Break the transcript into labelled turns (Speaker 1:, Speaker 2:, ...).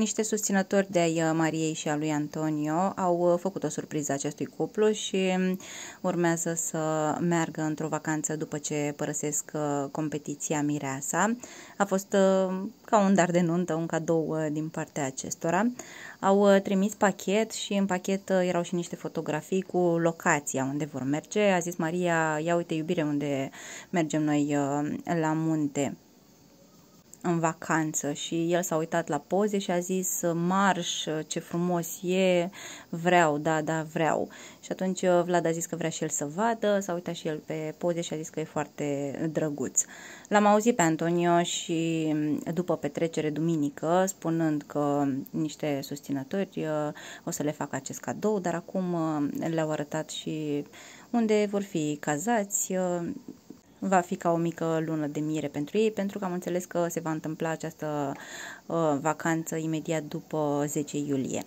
Speaker 1: Niște susținători de ai uh, Mariei și a lui Antonio au uh, făcut o surpriză acestui cuplu și um, urmează să meargă într-o vacanță după ce părăsesc uh, competiția Mireasa. A fost ca un dar de nuntă, un cadou din partea acestora. Au trimis pachet și în pachet erau și niște fotografii cu locația unde vor merge. A zis Maria, ia uite iubire unde mergem noi la munte în vacanță și el s-a uitat la poze și a zis marș, ce frumos e, vreau, da, da, vreau. Și atunci uh, Vlad a zis că vrea și el să vadă, s-a uitat și el pe poze și a zis că e foarte drăguț. L-am auzit pe Antonio și mm, după petrecere duminică, spunând că niște susținători uh, o să le facă acest cadou, dar acum uh, le-au arătat și unde vor fi cazați, va fi ca o mică lună de mire pentru ei, pentru că am înțeles că se va întâmpla această uh, vacanță imediat după 10 iulie.